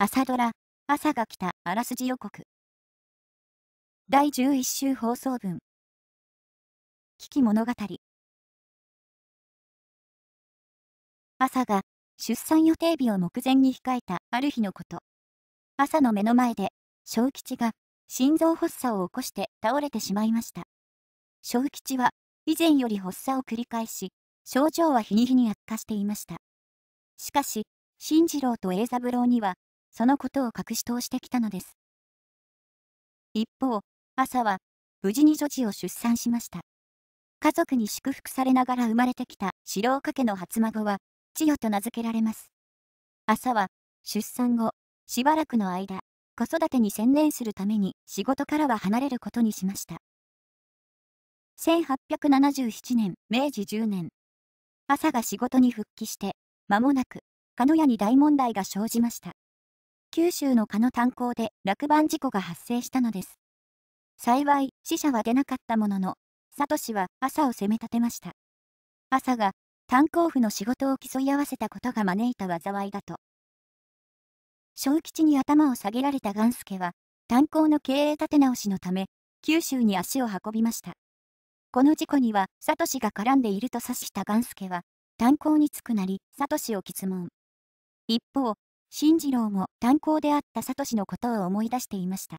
朝ドラ、朝が来た、あらすじ予告。第11週放送分。危機物語。朝が、出産予定日を目前に控えたある日のこと。朝の目の前で、小吉が、心臓発作を起こして倒れてしまいました。小吉は、以前より発作を繰り返し、症状は日に日に悪化していました。しかし、進次郎と栄三郎にはそのことを隠し通してきたのです。一方、朝は無事に女児を出産しました。家族に祝福されながら生まれてきた白岡家の初孫は、千代と名付けられます。朝は、出産後、しばらくの間、子育てに専念するために仕事からは離れることにしました。1877年、明治10年、朝が仕事に復帰して、間もなく、鹿屋に大問題が生じました。九州の蚊の炭鉱で落盤事故が発生したのです。幸い、死者は出なかったものの、サトシは朝を責め立てました。朝が炭鉱夫の仕事を競い合わせたことが招いた災いだと。小吉に頭を下げられた元助は、炭鉱の経営立て直しのため、九州に足を運びました。この事故には、サトシが絡んでいると指した元助は、炭鉱につくなり、サトシを詰問。一方、新次郎も炭鉱であったサトシのことを思い出していました。